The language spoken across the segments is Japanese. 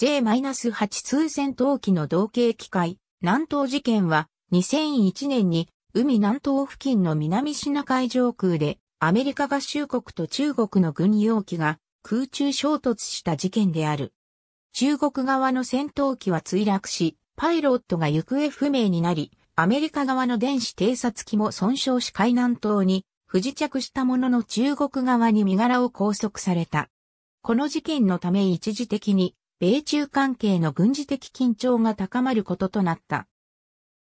J-8 通戦闘機の同型機械、南東事件は2001年に海南東付近の南シナ海上空でアメリカ合衆国と中国の軍用機が空中衝突した事件である。中国側の戦闘機は墜落し、パイロットが行方不明になり、アメリカ側の電子偵察機も損傷し海南島に不時着したものの中国側に身柄を拘束された。この事件のため一時的に米中関係の軍事的緊張が高まることとなった。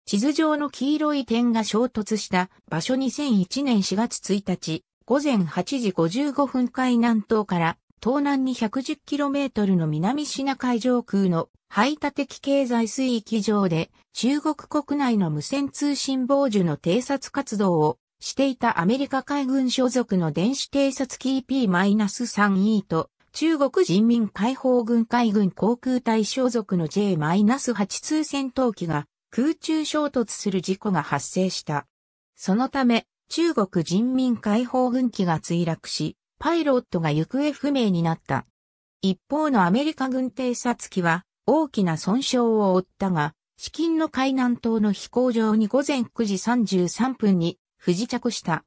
地図上の黄色い点が衝突した場所2001年4月1日、午前8時55分海南東から東南に 110km の南シナ海上空の排他的経済水域上で中国国内の無線通信傍受の偵察活動をしていたアメリカ海軍所属の電子偵察機 P-3E と中国人民解放軍海軍航空隊所属の J-8 通戦闘機が空中衝突する事故が発生した。そのため、中国人民解放軍機が墜落し、パイロットが行方不明になった。一方のアメリカ軍偵察機は大きな損傷を負ったが、至近の海南島の飛行場に午前9時33分に不時着した。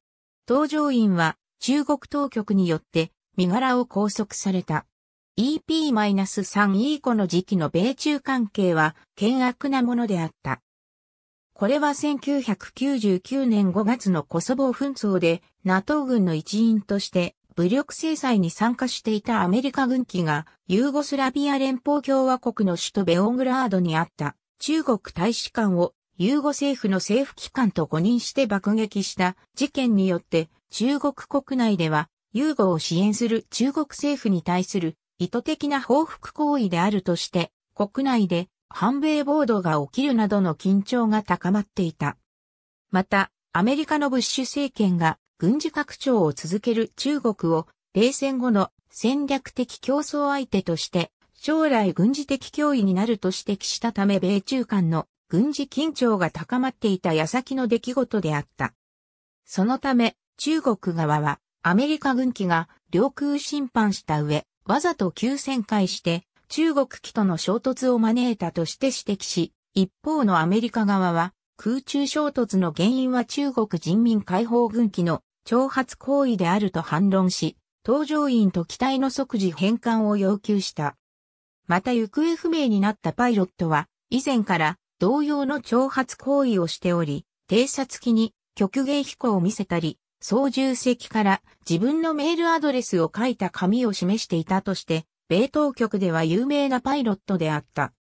搭乗員は中国当局によって身柄を拘束された。EP-3 以降の時期の米中関係は険悪なものであった。これは1999年5月のコソボ紛争で NATO 軍の一員として武力制裁に参加していたアメリカ軍機がユーゴスラビア連邦共和国の首都ベオングラードにあった中国大使館をユーゴ政府の政府機関と誤認して爆撃した事件によって中国国内ではユーゴを支援する中国政府に対する意図的な報復行為であるとして、国内で反米暴動が起きるなどの緊張が高まっていた。また、アメリカのブッシュ政権が軍事拡張を続ける中国を冷戦後の戦略的競争相手として将来軍事的脅威になると指摘したため米中間の軍事緊張が高まっていた矢先の出来事であった。そのため中国側はアメリカ軍機が領空侵犯した上、わざと急旋回して中国機との衝突を招いたとして指摘し、一方のアメリカ側は空中衝突の原因は中国人民解放軍機の挑発行為であると反論し、搭乗員と機体の即時返還を要求した。また行方不明になったパイロットは、以前から同様の挑発行為をしており、偵察機に極限飛行を見せたり、操縦席から自分のメールアドレスを書いた紙を示していたとして、米当局では有名なパイロットであった。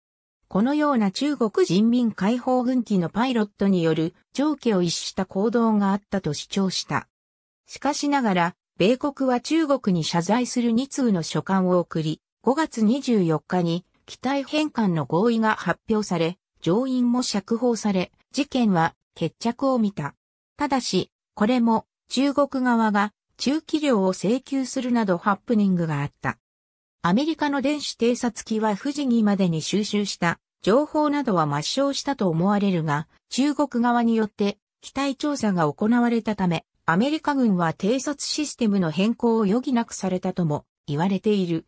このような中国人民解放軍機のパイロットによる上下を逸した行動があったと主張した。しかしながら、米国は中国に謝罪する2通の書簡を送り、5月24日に機体返還の合意が発表され、乗員も釈放され、事件は決着を見た。ただし、これも中国側が中期料を請求するなどハプニングがあった。アメリカの電子偵察機は富士にまでに収集した情報などは抹消したと思われるが、中国側によって機体調査が行われたため、アメリカ軍は偵察システムの変更を余儀なくされたとも言われている。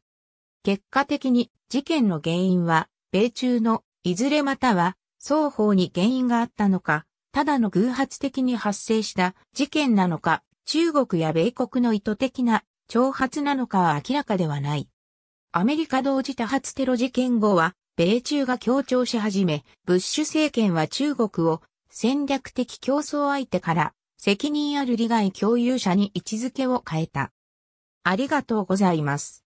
結果的に事件の原因は、米中のいずれまたは双方に原因があったのか、ただの偶発的に発生した事件なのか、中国や米国の意図的な挑発なのかは明らかではない。アメリカ同時多発テロ事件後は、米中が協調し始め、ブッシュ政権は中国を戦略的競争相手から責任ある利害共有者に位置づけを変えた。ありがとうございます。